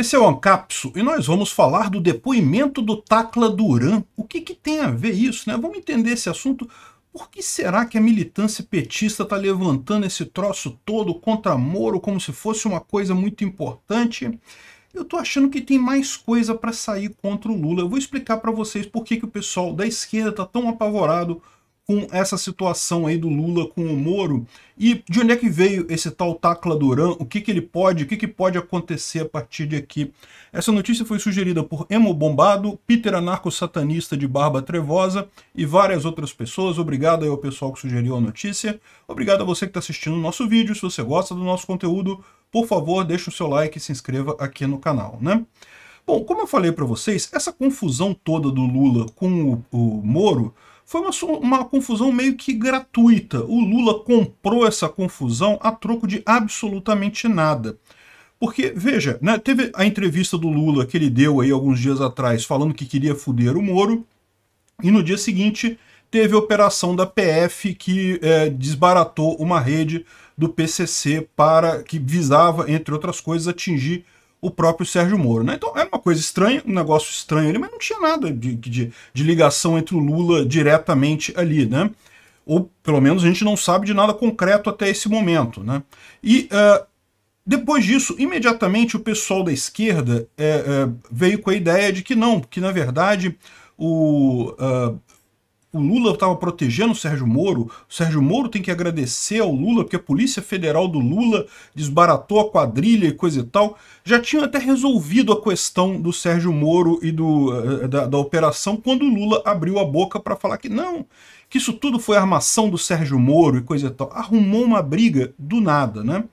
Esse é o Ancapso e nós vamos falar do depoimento do Tacla Duran. O que, que tem a ver isso? Né? Vamos entender esse assunto. Por que será que a militância petista está levantando esse troço todo contra Moro como se fosse uma coisa muito importante? Eu estou achando que tem mais coisa para sair contra o Lula. Eu vou explicar para vocês por que, que o pessoal da esquerda está tão apavorado com essa situação aí do Lula com o Moro. E de onde é que veio esse tal Tacla Duran? O que, que ele pode, o que, que pode acontecer a partir de aqui? Essa notícia foi sugerida por Emo Bombado, Peter Anarco-Satanista de Barba Trevosa e várias outras pessoas. Obrigado aí ao pessoal que sugeriu a notícia. Obrigado a você que está assistindo o nosso vídeo. Se você gosta do nosso conteúdo, por favor, deixe o seu like e se inscreva aqui no canal, né? Bom, como eu falei para vocês, essa confusão toda do Lula com o, o Moro foi uma, uma confusão meio que gratuita. O Lula comprou essa confusão a troco de absolutamente nada. Porque, veja, né, teve a entrevista do Lula que ele deu aí alguns dias atrás falando que queria foder o Moro, e no dia seguinte teve a operação da PF que é, desbaratou uma rede do PCC para que visava, entre outras coisas, atingir o próprio Sérgio Moro. Né? Então era uma coisa estranha, um negócio estranho ali, mas não tinha nada de, de, de ligação entre o Lula diretamente ali. Né? Ou pelo menos a gente não sabe de nada concreto até esse momento. Né? E uh, depois disso, imediatamente o pessoal da esquerda eh, eh, veio com a ideia de que não, que na verdade o, uh, o Lula estava protegendo o Sérgio Moro, o Sérgio Moro tem que agradecer ao Lula, porque a Polícia Federal do Lula desbaratou a quadrilha e coisa e tal. Já tinham até resolvido a questão do Sérgio Moro e do, eh, da, da operação quando o Lula abriu a boca para falar que não, que isso tudo foi armação do Sérgio Moro e coisa e tal. Arrumou uma briga do nada, né?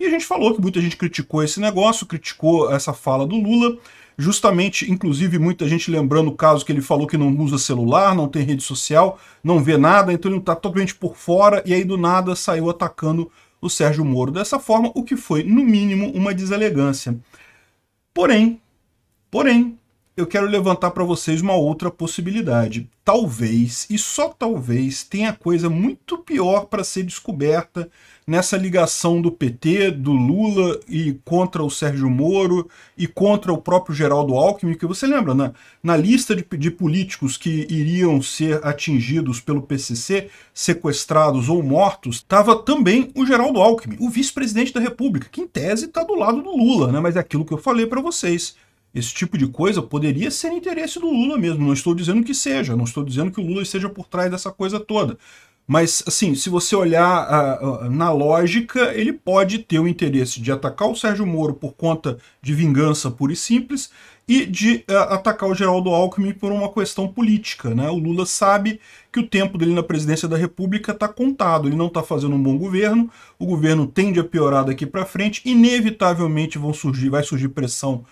E a gente falou que muita gente criticou esse negócio, criticou essa fala do Lula, justamente, inclusive, muita gente lembrando o caso que ele falou que não usa celular, não tem rede social, não vê nada, então ele está totalmente por fora e aí do nada saiu atacando o Sérgio Moro dessa forma, o que foi, no mínimo, uma deselegância. Porém, porém, eu quero levantar para vocês uma outra possibilidade. Talvez, e só talvez, tenha coisa muito pior para ser descoberta nessa ligação do PT, do Lula e contra o Sérgio Moro e contra o próprio Geraldo Alckmin, que você lembra, né? na lista de, de políticos que iriam ser atingidos pelo PCC, sequestrados ou mortos, estava também o Geraldo Alckmin, o vice-presidente da República, que em tese está do lado do Lula, né? mas é aquilo que eu falei para vocês esse tipo de coisa poderia ser interesse do Lula mesmo. Não estou dizendo que seja, não estou dizendo que o Lula esteja por trás dessa coisa toda. Mas, assim, se você olhar uh, uh, na lógica, ele pode ter o interesse de atacar o Sérgio Moro por conta de vingança pura e simples e de uh, atacar o Geraldo Alckmin por uma questão política. Né? O Lula sabe que o tempo dele na presidência da República está contado, ele não está fazendo um bom governo, o governo tende a piorar daqui para frente, inevitavelmente vão surgir, vai surgir pressão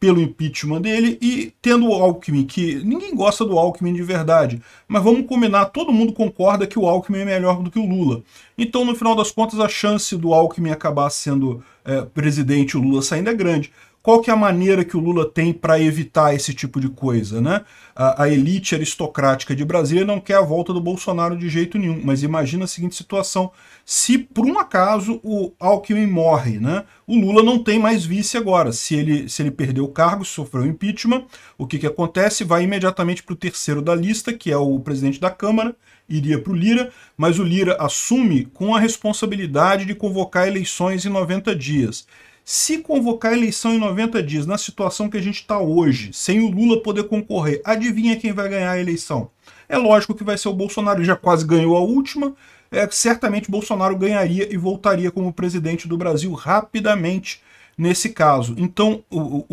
pelo impeachment dele e tendo o Alckmin, que ninguém gosta do Alckmin de verdade, mas vamos combinar, todo mundo concorda que o Alckmin é melhor do que o Lula. Então, no final das contas, a chance do Alckmin acabar sendo é, presidente e o Lula saindo é grande qual que é a maneira que o Lula tem para evitar esse tipo de coisa, né? A, a, elite aristocrática de Brasília não quer a volta do Bolsonaro de jeito nenhum, mas imagina a seguinte situação, se por um acaso o Alckmin morre, né? O Lula não tem mais vice agora, se ele, se ele perdeu o cargo, sofreu impeachment, o que que acontece? Vai imediatamente para o terceiro da lista, que é o presidente da Câmara, iria para o Lira, mas o Lira assume com a responsabilidade de convocar eleições em 90 dias. Se convocar a eleição em 90 dias, na situação que a gente está hoje, sem o Lula poder concorrer, adivinha quem vai ganhar a eleição? É lógico que vai ser o Bolsonaro, ele já quase ganhou a última, é, certamente Bolsonaro ganharia e voltaria como presidente do Brasil rapidamente nesse caso. Então, o,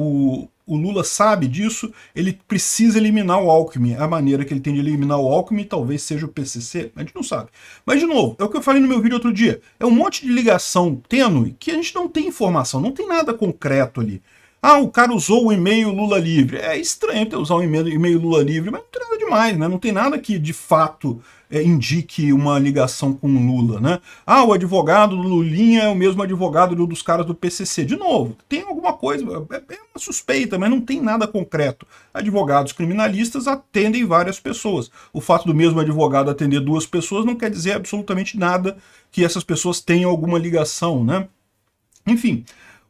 o, o Lula sabe disso, ele precisa eliminar o Alckmin. É a maneira que ele tem de eliminar o Alckmin talvez seja o PCC, a gente não sabe. Mas, de novo, é o que eu falei no meu vídeo outro dia. É um monte de ligação tênue que a gente não tem informação, não tem nada concreto ali. Ah, o cara usou o e-mail Lula livre. É estranho ter usar o e-mail Lula livre, mas não tem nada demais, né? Não tem nada que de fato é, indique uma ligação com Lula, né? Ah, o advogado do Lulinha é o mesmo advogado do, dos caras do PCC. De novo, tem alguma coisa, é, é uma suspeita, mas não tem nada concreto. Advogados criminalistas atendem várias pessoas. O fato do mesmo advogado atender duas pessoas não quer dizer absolutamente nada que essas pessoas tenham alguma ligação, né? Enfim,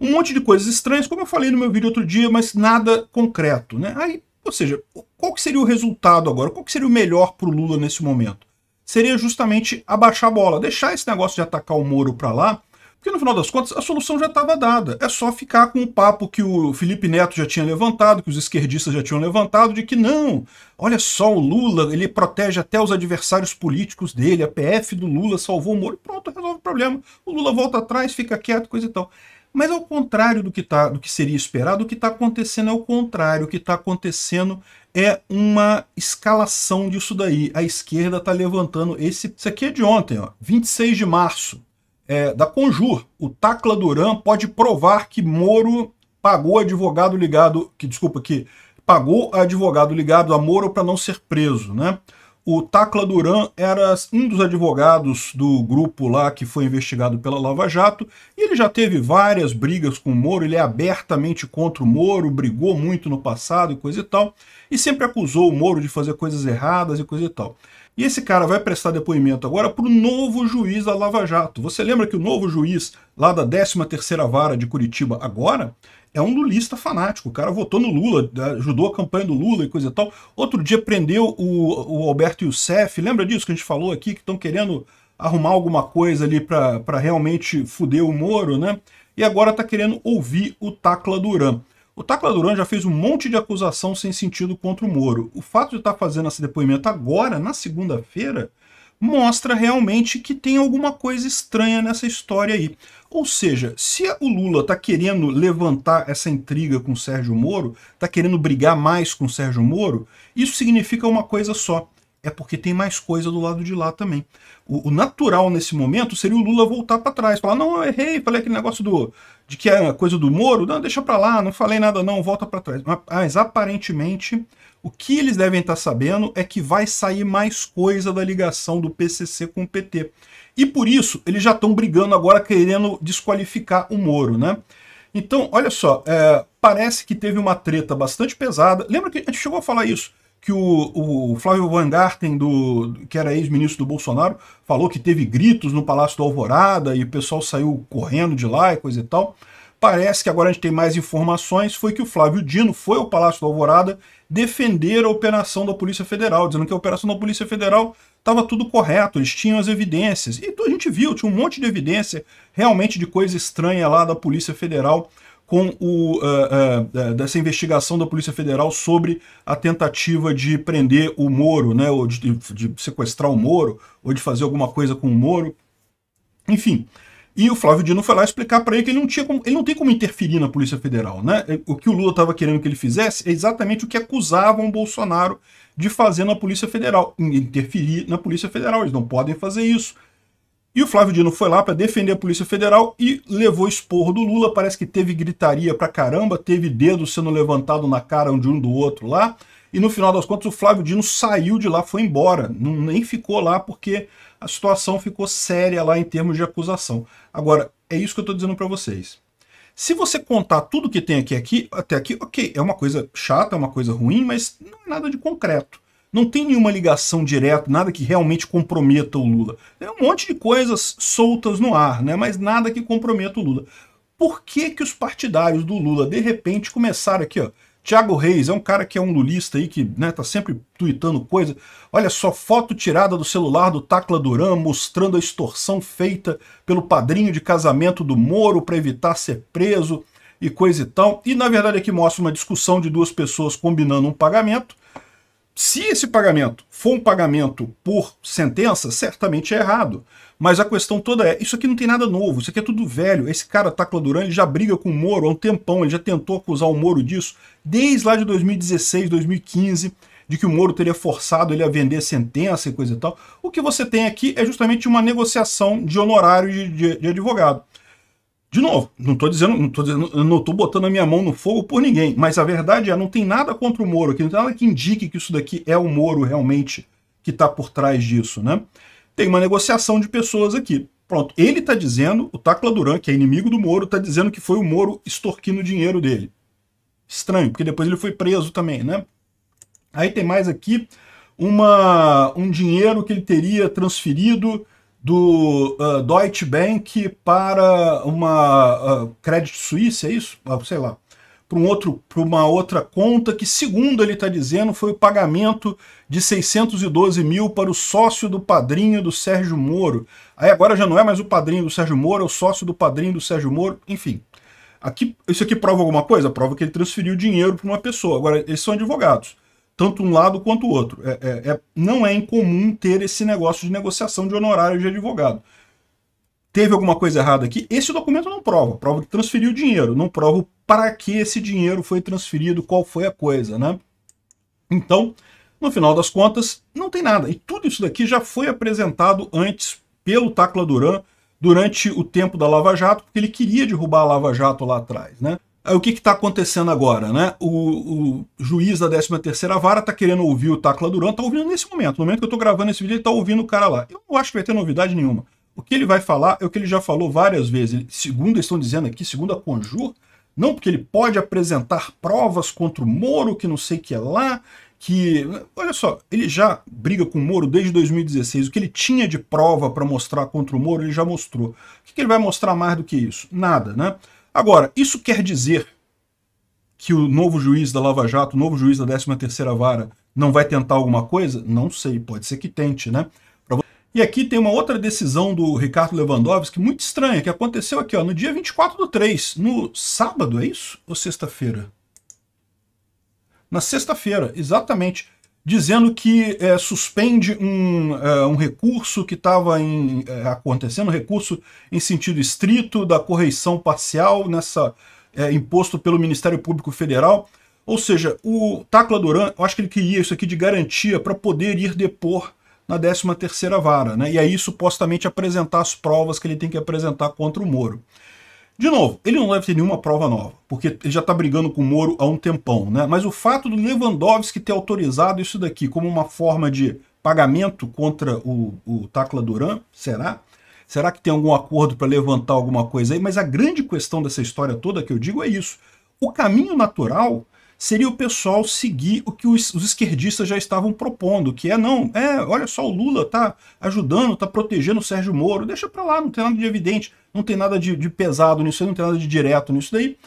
um monte de coisas estranhas, como eu falei no meu vídeo outro dia, mas nada concreto. Né? Aí, ou seja, qual que seria o resultado agora? Qual que seria o melhor para o Lula nesse momento? Seria justamente abaixar a bola, deixar esse negócio de atacar o Moro para lá, porque no final das contas a solução já estava dada. É só ficar com o papo que o Felipe Neto já tinha levantado, que os esquerdistas já tinham levantado, de que não, olha só o Lula, ele protege até os adversários políticos dele, a PF do Lula salvou o Moro, pronto, resolve o problema. O Lula volta atrás, fica quieto, coisa e tal. Mas ao contrário do que, tá, do que seria esperado, o que está acontecendo é o contrário. O que está acontecendo é uma escalação disso daí. A esquerda está levantando esse. Isso aqui é de ontem, ó, 26 de março, é, da Conjur. O Tacla Duran pode provar que Moro pagou advogado ligado. que Desculpa, que pagou advogado ligado a Moro para não ser preso, né? O Tacla Duran era um dos advogados do grupo lá que foi investigado pela Lava Jato e ele já teve várias brigas com o Moro, ele é abertamente contra o Moro, brigou muito no passado e coisa e tal, e sempre acusou o Moro de fazer coisas erradas e coisa e tal. E esse cara vai prestar depoimento agora para o novo juiz da Lava Jato. Você lembra que o novo juiz lá da 13ª Vara de Curitiba agora é um lulista fanático. O cara votou no Lula, ajudou a campanha do Lula e coisa e tal. Outro dia prendeu o, o Alberto Youssef. Lembra disso que a gente falou aqui? Que estão querendo arrumar alguma coisa ali para realmente fuder o Moro, né? E agora está querendo ouvir o Tacla Duran. O Tacla Duran já fez um monte de acusação sem sentido contra o Moro. O fato de estar tá fazendo esse depoimento agora, na segunda-feira, mostra realmente que tem alguma coisa estranha nessa história aí. Ou seja, se o Lula está querendo levantar essa intriga com Sérgio Moro, está querendo brigar mais com Sérgio Moro, isso significa uma coisa só. É porque tem mais coisa do lado de lá também. O, o natural nesse momento seria o Lula voltar para trás, falar: não, eu errei, falei aquele negócio do de que é coisa do Moro, não, deixa para lá, não falei nada não, volta para trás. Mas aparentemente o que eles devem estar tá sabendo é que vai sair mais coisa da ligação do PCC com o PT. E por isso, eles já estão brigando agora, querendo desqualificar o Moro, né? Então, olha só, é, parece que teve uma treta bastante pesada. Lembra que a gente chegou a falar isso? que o, o, Flávio Van Garten, do, que era ex-ministro do Bolsonaro, falou que teve gritos no Palácio do Alvorada e o pessoal saiu correndo de lá e coisa e tal. Parece que agora a gente tem mais informações, foi que o Flávio Dino foi ao Palácio da Alvorada defender a operação da Polícia Federal, dizendo que a operação da Polícia Federal estava tudo correto, eles tinham as evidências. E a gente viu, tinha um monte de evidência realmente de coisa estranha lá da Polícia Federal com o, uh, uh, dessa investigação da Polícia Federal sobre a tentativa de prender o Moro, né, ou de, de sequestrar o Moro, ou de fazer alguma coisa com o Moro. Enfim, e o Flávio Dino foi lá explicar para ele que ele não, tinha como, ele não tem como interferir na Polícia Federal. Né? O que o Lula estava querendo que ele fizesse é exatamente o que acusavam o Bolsonaro de fazer na Polícia Federal, interferir na Polícia Federal. Eles não podem fazer isso. E o Flávio Dino foi lá para defender a Polícia Federal e levou esporro do Lula. Parece que teve gritaria para caramba, teve dedo sendo levantado na cara um de um do outro lá. E no final das contas, o Flávio Dino saiu de lá, foi embora. Não, nem ficou lá porque a situação ficou séria lá em termos de acusação. Agora, é isso que eu estou dizendo para vocês. Se você contar tudo que tem aqui, aqui, até aqui, ok, é uma coisa chata, é uma coisa ruim, mas não é nada de concreto. Não tem nenhuma ligação direta, nada que realmente comprometa o Lula. É um monte de coisas soltas no ar, né? mas nada que comprometa o Lula. Por que, que os partidários do Lula, de repente, começaram aqui, ó, Tiago Reis é um cara que é um lulista aí, que né, tá sempre tweetando coisa. Olha só, foto tirada do celular do Tacla Duran mostrando a extorsão feita pelo padrinho de casamento do Moro para evitar ser preso e coisa e tal. E na verdade aqui mostra uma discussão de duas pessoas combinando um pagamento se esse pagamento for um pagamento por sentença, certamente é errado. Mas a questão toda é, isso aqui não tem nada novo, isso aqui é tudo velho. Esse cara, Tacla tá Duran, ele já briga com o Moro há um tempão, ele já tentou acusar o Moro disso desde lá de 2016, 2015, de que o Moro teria forçado ele a vender sentença e coisa e tal. O que você tem aqui é justamente uma negociação de honorário de, de, de advogado. De novo, não estou dizendo, não tô dizendo, não tô botando a minha mão no fogo por ninguém, mas a verdade é, não tem nada contra o Moro aqui, não tem nada que indique que isso daqui é o Moro realmente que está por trás disso, né? Tem uma negociação de pessoas aqui. Pronto, ele está dizendo, o Tacla Duran, que é inimigo do Moro, está dizendo que foi o Moro extorquindo o dinheiro dele. Estranho, porque depois ele foi preso também, né? Aí tem mais aqui uma, um dinheiro que ele teria transferido do uh, Deutsche Bank para uma uh, Crédito Suíça, é isso? Ah, sei lá. Para um uma outra conta que, segundo ele está dizendo, foi o pagamento de 612 mil para o sócio do padrinho do Sérgio Moro. Aí agora já não é mais o padrinho do Sérgio Moro, é o sócio do padrinho do Sérgio Moro, enfim. Aqui, isso aqui prova alguma coisa? Prova que ele transferiu dinheiro para uma pessoa. Agora, eles são advogados tanto um lado quanto o outro. É, é, é, não é incomum ter esse negócio de negociação de honorário de advogado. Teve alguma coisa errada aqui? Esse documento não prova. Prova que transferiu dinheiro. Não prova para que esse dinheiro foi transferido, qual foi a coisa, né? Então, no final das contas, não tem nada. E tudo isso daqui já foi apresentado antes pelo Tacla Duran durante o tempo da Lava Jato, porque ele queria derrubar a Lava Jato lá atrás, né? É, o que está acontecendo agora? Né? O, o juiz da 13ª Vara está querendo ouvir o Tacla Duran, está ouvindo nesse momento. No momento que eu estou gravando esse vídeo, ele está ouvindo o cara lá. Eu não acho que vai ter novidade nenhuma. O que ele vai falar é o que ele já falou várias vezes. segundo estão dizendo aqui, segundo a Conjur, não porque ele pode apresentar provas contra o Moro, que não sei o que é lá, que... Olha só, ele já briga com o Moro desde 2016. O que ele tinha de prova para mostrar contra o Moro, ele já mostrou. O que ele vai mostrar mais do que isso? Nada, né? Agora, isso quer dizer que o novo juiz da Lava Jato, o novo juiz da 13ª Vara, não vai tentar alguma coisa? Não sei, pode ser que tente, né? E aqui tem uma outra decisão do Ricardo Lewandowski muito estranha, que aconteceu aqui ó, no dia 24 do 3, no sábado, é isso? Ou sexta-feira? Na sexta-feira, exatamente dizendo que é, suspende um, é, um, recurso que estava é, acontecendo, um recurso em sentido estrito da correição parcial nessa é, imposto pelo Ministério Público Federal. Ou seja, o Tacla Duran, eu acho que ele queria isso aqui de garantia para poder ir depor na 13ª vara, né? e aí supostamente apresentar as provas que ele tem que apresentar contra o Moro. De novo, ele não deve ter nenhuma prova nova, porque ele já está brigando com o Moro há um tempão, né? Mas o fato do Lewandowski ter autorizado isso daqui como uma forma de pagamento contra o, o Tacla Duran, será? Será que tem algum acordo para levantar alguma coisa aí? Mas a grande questão dessa história toda que eu digo é isso. O caminho natural seria o pessoal seguir o que os, os, esquerdistas já estavam propondo, que é não, é, olha só, o Lula tá ajudando, tá protegendo o Sérgio Moro, deixa para lá, não tem nada de evidente, não tem nada de, de pesado nisso, não tem nada de direto nisso daí.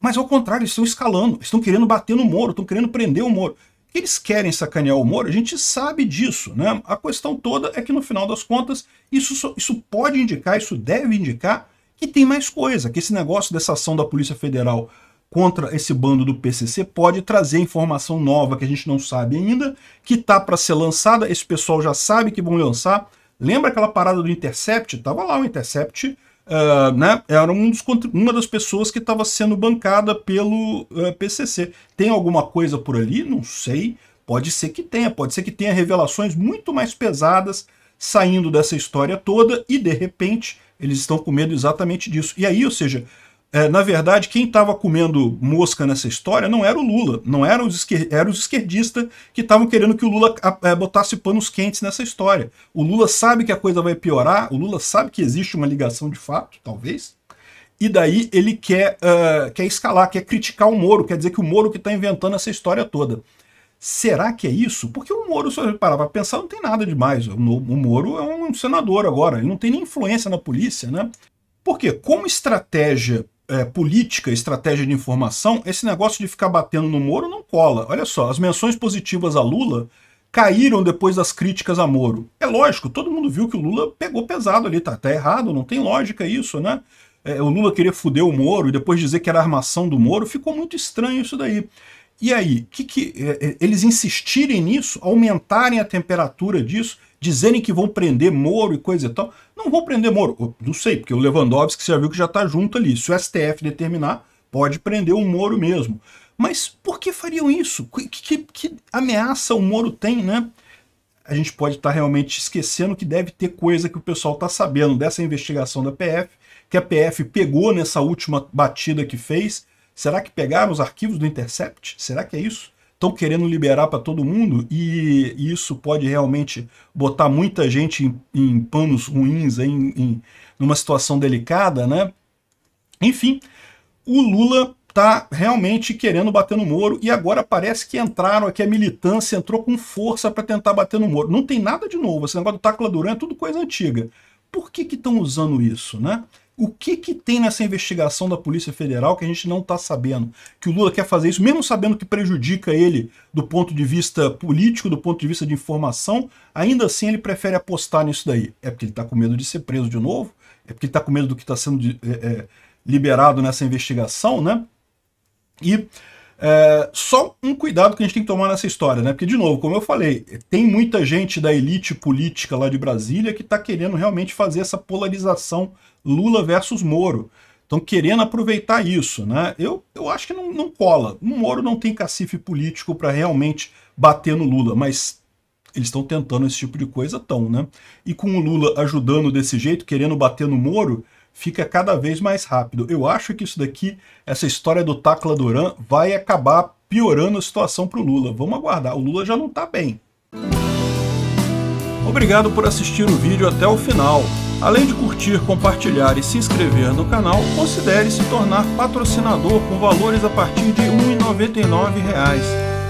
Mas ao contrário, eles estão escalando, estão querendo bater no Moro, estão querendo prender o Moro. Eles querem sacanear o Moro, a gente sabe disso, né? A questão toda é que no final das contas, isso, isso pode indicar, isso deve indicar que tem mais coisa, que esse negócio dessa ação da Polícia Federal contra esse bando do PCC pode trazer informação nova que a gente não sabe ainda, que tá para ser lançada, esse pessoal já sabe que vão lançar. Lembra aquela parada do Intercept? Tava lá o Intercept, uh, né? Era um dos, uma das pessoas que estava sendo bancada pelo uh, ah, PCC. Tem alguma coisa por ali? Não sei. Pode ser que tenha, pode ser que tenha revelações muito mais pesadas saindo dessa história toda e de repente eles estão com medo exatamente disso. E aí, ou seja, é, na verdade, quem estava comendo mosca nessa história não era o Lula, não eram os, esquer... era os esquerdistas que estavam querendo que o Lula é, botasse panos quentes nessa história. O Lula sabe que a coisa vai piorar, o Lula sabe que existe uma ligação de fato, talvez, e daí ele quer, uh, quer escalar, quer criticar o Moro, quer dizer que o Moro que está inventando essa história toda. Será que é isso? Porque o Moro, se você parar para pensar, não tem nada demais. O, o Moro é um senador agora, ele não tem nem influência na polícia, né? Porque como estratégia é, política, estratégia de informação, esse negócio de ficar batendo no Moro não cola. Olha só, as menções positivas a Lula caíram depois das críticas a Moro. É lógico, todo mundo viu que o Lula pegou pesado ali, tá, tá errado, não tem lógica isso, né? É, o Lula querer fuder o Moro e depois dizer que era armação do Moro, ficou muito estranho isso daí. E aí, que, que é, é eles insistirem nisso, aumentarem a temperatura disso, dizerem que vão prender Moro e coisa e tal. Não vão prender Moro, não sei, porque o Lewandowski já viu que já está junto ali. Se o STF determinar, pode prender o Moro mesmo. Mas por que fariam isso? Que, que, que ameaça o Moro tem, né? A gente pode estar tá realmente esquecendo que deve ter coisa que o pessoal está sabendo dessa investigação da PF, que a PF pegou nessa última batida que fez. Será que pegaram os arquivos do Intercept? Será que é isso? estão querendo liberar para todo mundo e isso pode realmente botar muita gente em, em panos ruins, em, em, numa situação delicada, né? Enfim, o Lula tá realmente querendo bater no Moro e agora parece que entraram aqui, a militância entrou com força para tentar bater no Moro. Não tem nada de novo, esse negócio do Tacla Duran é tudo coisa antiga. Por que que estão usando isso, né? O que, que tem nessa investigação da Polícia Federal que a gente não está sabendo? Que o Lula quer fazer isso, mesmo sabendo que prejudica ele do ponto de vista político, do ponto de vista de informação, ainda assim ele prefere apostar nisso daí. É porque ele está com medo de ser preso de novo? É porque ele está com medo do que está sendo de, é, é, liberado nessa investigação, né? E é, só um cuidado que a gente tem que tomar nessa história, né? Porque, de novo, como eu falei, tem muita gente da elite política lá de Brasília que está querendo realmente fazer essa polarização Lula versus Moro. Estão querendo aproveitar isso, né? Eu, eu acho que não, não cola. O Moro não tem cacife político para realmente bater no Lula, mas eles estão tentando esse tipo de coisa, tão, né? E com o Lula ajudando desse jeito, querendo bater no Moro, fica cada vez mais rápido. Eu acho que isso daqui, essa história do Tacla Duran, vai acabar piorando a situação para o Lula. Vamos aguardar, o Lula já não está bem. Obrigado por assistir o vídeo até o final. Além de curtir, compartilhar e se inscrever no canal, considere se tornar patrocinador com valores a partir de R$ 1,99